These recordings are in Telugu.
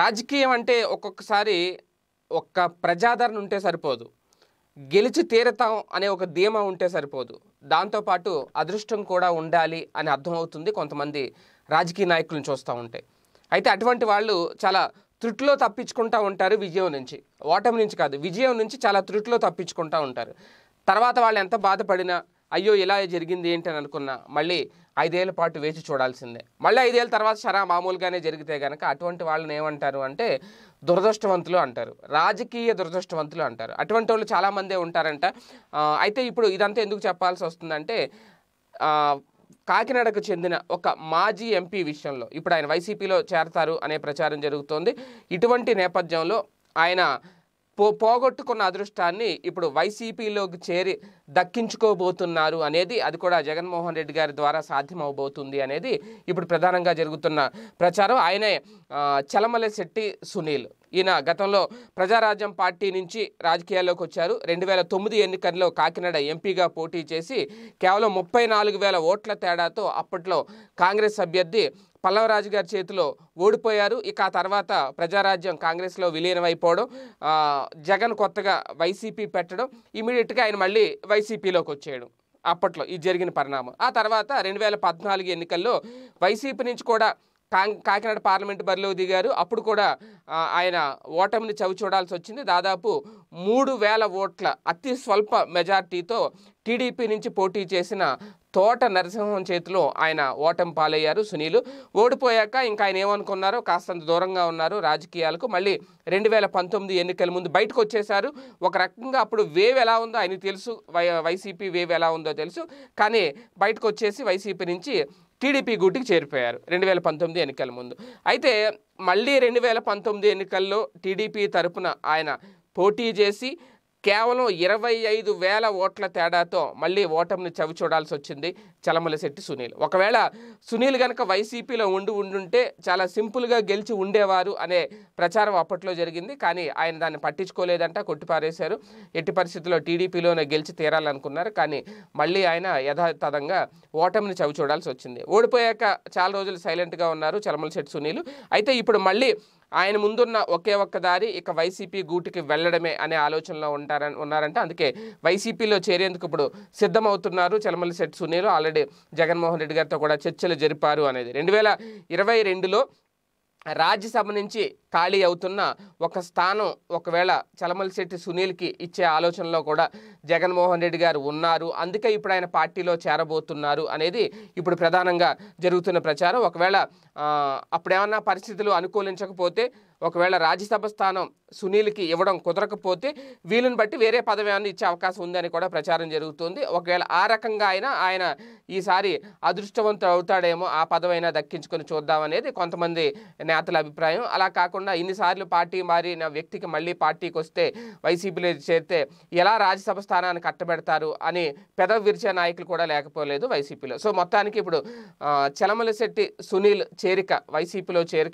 రాజకీయం అంటే ఒక్కొక్కసారి ఒక్క ప్రజాదరణ ఉంటే సరిపోదు గెలిచి తీరతాం అనే ఒక ధీమా ఉంటే సరిపోదు దాంతోపాటు అదృష్టం కూడా ఉండాలి అని అర్థమవుతుంది కొంతమంది రాజకీయ నాయకులను చూస్తూ ఉంటే అయితే అటువంటి వాళ్ళు చాలా త్రుట్లో తప్పించుకుంటూ ఉంటారు విజయం నుంచి ఓటమి నుంచి కాదు విజయం నుంచి చాలా త్రుట్లో తప్పించుకుంటూ ఉంటారు తర్వాత వాళ్ళు ఎంత బాధపడినా అయ్యో ఇలా జరిగింది ఏంటి అని అనుకున్నా మళ్ళీ ఐదేళ్ల పాటు వేచి చూడాల్సిందే మళ్ళీ ఐదేళ్ళ తర్వాత షరా మామూలుగానే జరిగితే కనుక అటువంటి వాళ్ళని ఏమంటారు అంటే దురదృష్టవంతులు అంటారు రాజకీయ దురదృష్టవంతులు అంటారు అటువంటి వాళ్ళు చాలామందే ఉంటారంట అయితే ఇప్పుడు ఇదంతా ఎందుకు చెప్పాల్సి వస్తుందంటే కాకినాడకు చెందిన ఒక మాజీ ఎంపీ విషయంలో ఇప్పుడు ఆయన వైసీపీలో చేరతారు అనే ప్రచారం జరుగుతోంది ఇటువంటి నేపథ్యంలో ఆయన పో పోగొట్టుకున్న అదృష్టాన్ని ఇప్పుడు వైసీపీలోకి చేరి దక్కించుకోబోతున్నారు అనేది అది కూడా జగన్మోహన్ రెడ్డి గారి ద్వారా సాధ్యమవబోతుంది అనేది ఇప్పుడు ప్రధానంగా జరుగుతున్న ప్రచారం ఆయనే చలమల శెట్టి సునీల్ ఈయన గతంలో ప్రజారాజ్యం పార్టీ నుంచి రాజకీయాల్లోకి వచ్చారు రెండు వేల తొమ్మిది ఎన్నికల్లో కాకినాడ ఎంపీగా పోటీ చేసి కేవలం ముప్పై నాలుగు వేల ఓట్ల తేడాతో అప్పట్లో కాంగ్రెస్ అభ్యర్థి పల్లవరాజు గారి చేతిలో ఓడిపోయారు ఇక ఆ తర్వాత ప్రజారాజ్యం కాంగ్రెస్లో విలీనమైపోవడం జగన్ కొత్తగా వైసీపీ పెట్టడం ఇమీడియట్గా ఆయన మళ్ళీ వైసీపీలోకి వచ్చేయడం అప్పట్లో ఇది జరిగిన పరిణామం ఆ తర్వాత రెండు వేల పద్నాలుగు ఎన్నికల్లో వైసీపీ నుంచి కూడా కాకినాడ పార్లమెంట్ బరిలో దిగారు అప్పుడు కూడా ఆయన ఓటమిని చవి చూడాల్సి వచ్చింది దాదాపు మూడు వేల ఓట్ల అతి స్వల్ప మెజార్టీతో టీడీపీ నుంచి పోటీ చేసిన తోట నరసింహం చేతిలో ఆయన ఓటమి పాలయ్యారు సునీలు ఓడిపోయాక ఇంకా ఆయన ఏమనుకున్నారో కాస్తంత దూరంగా ఉన్నారు రాజకీయాలకు మళ్ళీ రెండు వేల పంతొమ్మిది ఎన్నికల ముందు బయటకు వచ్చేశారు ఒక రకంగా అప్పుడు వేవ్ ఎలా ఉందో ఆయన తెలుసు వైసీపీ వేవ్ ఎలా ఉందో తెలుసు కానీ బయటకు వచ్చేసి వైసీపీ నుంచి టీడీపీ గూటికి చేరిపోయారు రెండు వేల పంతొమ్మిది ఎన్నికల ముందు అయితే మళ్ళీ రెండు వేల పంతొమ్మిది ఎన్నికల్లో టీడీపీ తరపున ఆయన పోటీ చేసి కేవలం ఇరవై ఐదు వేల ఓట్ల తేడాతో మళ్ళీ ఓటమిని చవి చూడాల్సి వచ్చింది చలమలశెట్టి సునీల్ ఒకవేళ సునీల్ గనక వైసీపీలో ఉండి ఉండుంటే చాలా సింపుల్గా గెలిచి ఉండేవారు అనే ప్రచారం అప్పట్లో జరిగింది కానీ ఆయన దాన్ని పట్టించుకోలేదంట కొట్టిపారేశారు ఎట్టి పరిస్థితుల్లో టీడీపీలోనే గెలిచి తీరాలనుకున్నారు కానీ మళ్ళీ ఆయన యథాతథంగా ఓటమిని చవి చూడాల్సి వచ్చింది ఓడిపోయాక చాలా రోజులు సైలెంట్గా ఉన్నారు చలమలశెట్టి సునీలు అయితే ఇప్పుడు మళ్ళీ ఆయన ముందున్న ఒకే ఒక్క దారి ఇక వైసీపీ గూటికి వెళ్ళడమే అనే ఆలోచనలో ఉంటారని ఉన్నారంటే అందుకే వైసీపీలో చేరేందుకు ఇప్పుడు సిద్ధమవుతున్నారు చలమల్లి సెట్ సునీలు ఆల్రెడీ జగన్మోహన్ రెడ్డి గారితో కూడా చర్చలు జరిపారు అనేది రెండు వేల ఇరవై రెండులో రాజ్యసభ నుంచి ఖాళీ అవుతున్న ఒక స్థానం ఒకవేళ శెట్టి సునీల్కి ఇచ్చే ఆలోచనలో కూడా జగన్మోహన్ రెడ్డి గారు ఉన్నారు అందుకే ఇప్పుడు ఆయన పార్టీలో చేరబోతున్నారు అనేది ఇప్పుడు ప్రధానంగా జరుగుతున్న ప్రచారం ఒకవేళ అప్పుడేమన్నా పరిస్థితులు అనుకూలించకపోతే ఒకవేళ రాజ్యసభ స్థానం సునీల్కి ఇవ్వడం కుదరకపోతే వీలుని బట్టి వేరే పదవి ఏమైనా ఇచ్చే అవకాశం ఉందని కూడా ప్రచారం జరుగుతుంది ఒకవేళ ఆ రకంగా అయినా ఆయన ఈసారి అదృష్టవంతుడు అవుతాడేమో ఆ పదవైనా దక్కించుకొని చూద్దామనేది కొంతమంది నేతల అభిప్రాయం అలా కాకుండా ఉన్న ఇన్నిసార్లు పార్టీ మారిన వ్యక్తికి మళ్ళీ పార్టీకి వస్తే వైసీపీలో చేరితే ఎలా రాజ్యసభ స్థానాన్ని కట్టబెడతారు అని పెదవి విరిచే నాయకులు కూడా లేకపోలేదు వైసీపీలో సో మొత్తానికి ఇప్పుడు చలమల శెట్టి సునీల్ చేరిక వైసీపీలో చేరిక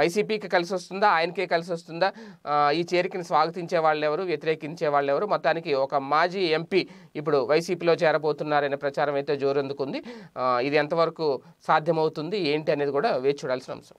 వైసీపీకి కలిసి వస్తుందా ఆయనకే కలిసి వస్తుందా ఈ చేరికను స్వాగతించే వాళ్ళు ఎవరు వ్యతిరేకించే వాళ్ళు ఎవరు మొత్తానికి ఒక మాజీ ఎంపీ ఇప్పుడు వైసీపీలో చేరబోతున్నారనే ప్రచారం అయితే జోరందుకుంది ఇది ఎంతవరకు సాధ్యమవుతుంది ఏంటి అనేది కూడా వేచి చూడాల్సిన అంశం